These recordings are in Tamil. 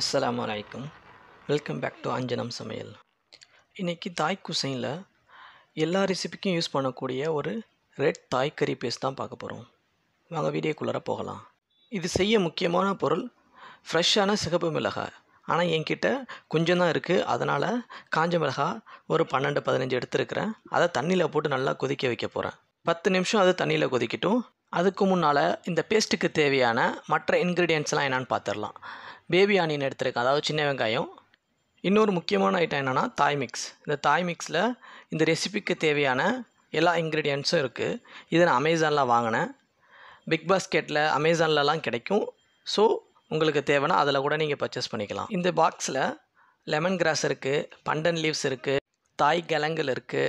அஸ்லாம் வலைக்கம் வெல்கம் பேக் டு அஞ்சனம் சமையல் இன்றைக்கி தாய் குசைனில் எல்லா ரெசிபிக்கும் யூஸ் பண்ணக்கூடிய ஒரு ரெட் தாய் கறி பேஸ்ட் தான் பார்க்க போகிறோம் வாங்க வீடியோக்குள்ளார போகலாம் இது செய்ய முக்கியமான பொருள் ஃப்ரெஷ்ஷான சிகப்பு மிளகாய் ஆனால் என்கிட்ட கொஞ்சம் தான் இருக்குது அதனால் காஞ்ச மிளகாய் ஒரு பன்னெண்டு பதினஞ்சு எடுத்துருக்கிறேன் அதை தண்ணியில் போட்டு நல்லா கொதிக்க வைக்க போகிறேன் பத்து நிமிஷம் அது தண்ணியில் கொதிக்கட்டும் அதுக்கு முன்னால் இந்த பேஸ்ட்டுக்கு தேவையான மற்ற இன்க்ரீடியன்ட்ஸ்லாம் என்னென்னு பார்த்துடலாம் பேபி ஆனியன் எடுத்திருக்கேன் அதாவது சின்ன வெங்காயம் இன்னொரு முக்கியமான ஐட்டம் என்னென்னா தாய் மிக்ஸ் இந்த தாய் மிக்ஸில் இந்த ரெசிபிக்கு தேவையான எல்லா இன்க்ரீடியன்ட்ஸும் இருக்குது இதை நான் அமேசானில் வாங்கினேன் பிக் பாஸ்கெட்டில் அமேசான்லலாம் கிடைக்கும் ஸோ உங்களுக்கு தேவைன்னா அதில் கூட நீங்கள் பர்ச்சேஸ் பண்ணிக்கலாம் இந்த பாக்ஸில் லெமன் கிராஸ் இருக்குது பண்டன் லீவ்ஸ் இருக்குது தாய் கிழங்கல் இருக்குது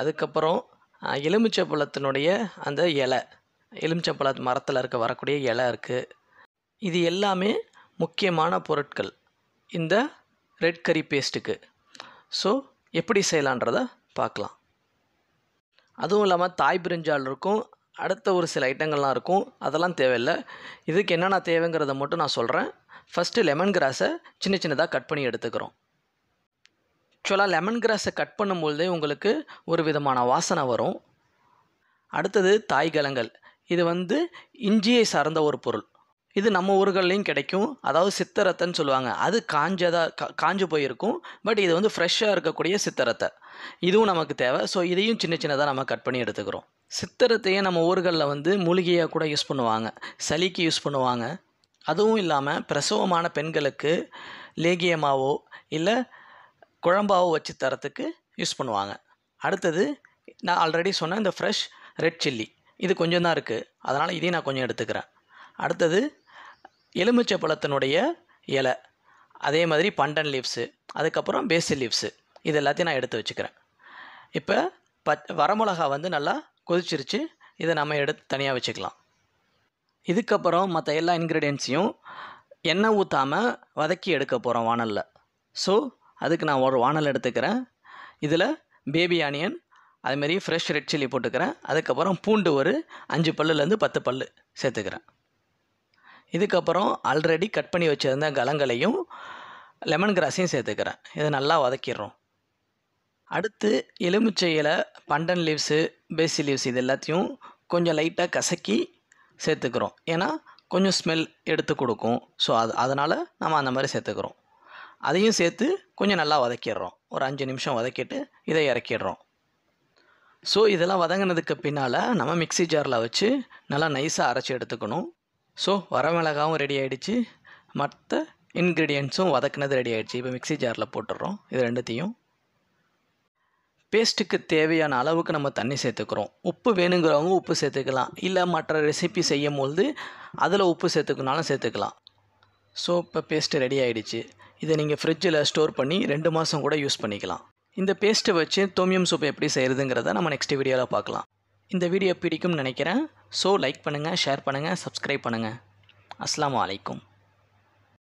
அதுக்கப்புறம் எலுமிச்சை பழத்தினுடைய அந்த இலை எலுமிச்சை பழ மரத்தில் இருக்க வரக்கூடிய இலை இருக்குது இது எல்லாமே முக்கியமான பொருட்கள் இந்த ரெட் கறி பேஸ்ட்டுக்கு ஸோ எப்படி செய்யலான்றதை பார்க்கலாம் அதுவும் இல்லாமல் தாய் பிரிஞ்சால் இருக்கும் அடுத்த ஒரு சில ஐட்டங்கள்லாம் இருக்கும் அதெல்லாம் தேவையில்லை இதுக்கு என்னென்ன தேவைங்கிறத மட்டும் நான் சொல்கிறேன் ஃபஸ்ட்டு லெமன் கிராஸை சின்ன சின்னதாக கட் பண்ணி எடுத்துக்கிறோம் ஆக்சுவலாக லெமன் கிராஸை கட் பண்ணும்பொழுதே உங்களுக்கு ஒரு விதமான வாசனை வரும் அடுத்தது தாய்கலங்கள் இது வந்து இஞ்சியை சார்ந்த ஒரு பொருள் இது நம்ம ஊர்கள்லேயும் கிடைக்கும் அதாவது சித்தரத்தைன்னு சொல்லுவாங்க அது காஞ்சதாக கா காஞ்சு போயிருக்கும் பட் இது வந்து ஃப்ரெஷ்ஷாக இருக்கக்கூடிய சித்தரத்தை இதுவும் நமக்கு தேவை ஸோ இதையும் சின்ன சின்னதாக நம்ம கட் பண்ணி எடுத்துக்கிறோம் சித்தரத்தையே நம்ம ஊர்களில் வந்து மூலிகையாக கூட யூஸ் பண்ணுவாங்க சளிக்கு யூஸ் பண்ணுவாங்க அதுவும் இல்லாமல் பிரசவமான பெண்களுக்கு லேகியமாவோ இல்லை குழம்பாகவும் வச்சு தரத்துக்கு யூஸ் பண்ணுவாங்க அடுத்தது நான் ஆல்ரெடி சொன்ன இந்த ஃப்ரெஷ் ரெட் சில்லி இது கொஞ்சம் தான் இருக்குது அதனால் இதையும் நான் கொஞ்சம் எடுத்துக்கிறேன் அடுத்தது எலுமிச்சை பழத்தினுடைய இலை அதே மாதிரி பண்டன் லீவ்ஸு அதுக்கப்புறம் பேசில் லீவ்ஸு இது எல்லாத்தையும் நான் எடுத்து வச்சுக்கிறேன் இப்போ பச் வரமிளகா வந்து நல்லா கொதிச்சிருச்சு இதை நம்ம எடுத்து தனியாக வச்சுக்கலாம் இதுக்கப்புறம் மற்ற எல்லா இன்க்ரீடியன்ட்ஸையும் எண்ணெய் ஊற்றாமல் வதக்கி எடுக்க போகிறோம் வானலில் ஸோ அதுக்கு நான் ஒரு வானல் எடுத்துக்கிறேன் இதில் பேபி ஆனியன் அதுமாரி ஃப்ரெஷ் ரெட் சில்லி போட்டுக்கிறேன் அதுக்கப்புறம் பூண்டு ஒரு அஞ்சு பல்லுலேருந்து பத்து பல் சேர்த்துக்கிறேன் இதுக்கப்புறம் ஆல்ரெடி கட் பண்ணி வச்சுருந்த கலங்களையும் லெமன் கிராஸையும் சேர்த்துக்கிறேன் இதை நல்லா வதக்கிடுறோம் அடுத்து எலுமிச்சையில் பண்டன் லீவ்ஸு பேசி லீவ்ஸ் இது எல்லாத்தையும் கொஞ்சம் லைட்டாக கசக்கி சேர்த்துக்கிறோம் ஏன்னா கொஞ்சம் ஸ்மெல் எடுத்து கொடுக்கும் ஸோ அது அதனால் நம்ம அந்த மாதிரி சேர்த்துக்கிறோம் அதையும் சேர்த்து கொஞ்சம் நல்லா வதக்கிடுறோம் ஒரு அஞ்சு நிமிஷம் வதக்கிட்டு இதை இறக்கிடுறோம் ஸோ இதெல்லாம் வதங்கினதுக்கு பின்னால் நம்ம மிக்சி ஜாரில் வச்சு நல்லா நைஸாக அரைச்சி எடுத்துக்கணும் ஸோ வரமிளகாவும் ரெடி ஆகிடுச்சு மற்ற இன்க்ரீடியன்ஸும் வதக்குனது ரெடி ஆகிடுச்சு இப்போ மிக்சி ஜாரில் போட்டுடுறோம் இது ரெண்டுத்தையும் பேஸ்ட்டுக்கு தேவையான அளவுக்கு நம்ம தண்ணி சேர்த்துக்கிறோம் உப்பு வேணுங்கிறவங்க உப்பு சேர்த்துக்கலாம் இல்லை மற்ற ரெசிபி செய்யும் பொழுது அதில் உப்பு சேர்த்துக்கணாலும் சேர்த்துக்கலாம் ஸோ இப்போ பேஸ்ட்டு ரெடி ஆகிடுச்சு இதை நீங்கள் ஃப்ரிட்ஜில் ஸ்டோர் பண்ணி ரெண்டு மாதம் கூட யூஸ் பண்ணிக்கலாம் இந்த பேஸ்ட்டை வச்சு தோமியம் சூப் எப்படி செய்கிறதுங்கிறத நம்ம நெக்ஸ்ட் வீடியோவில் பார்க்கலாம் இந்த வீடியோ பிடிக்கும்னு நினைக்கிறேன் ஸோ லைக் பண்ணுங்கள் ஷேர் பண்ணுங்கள் சப்ஸ்கிரைப் பண்ணுங்கள் அஸ்லாம் வலைக்கும்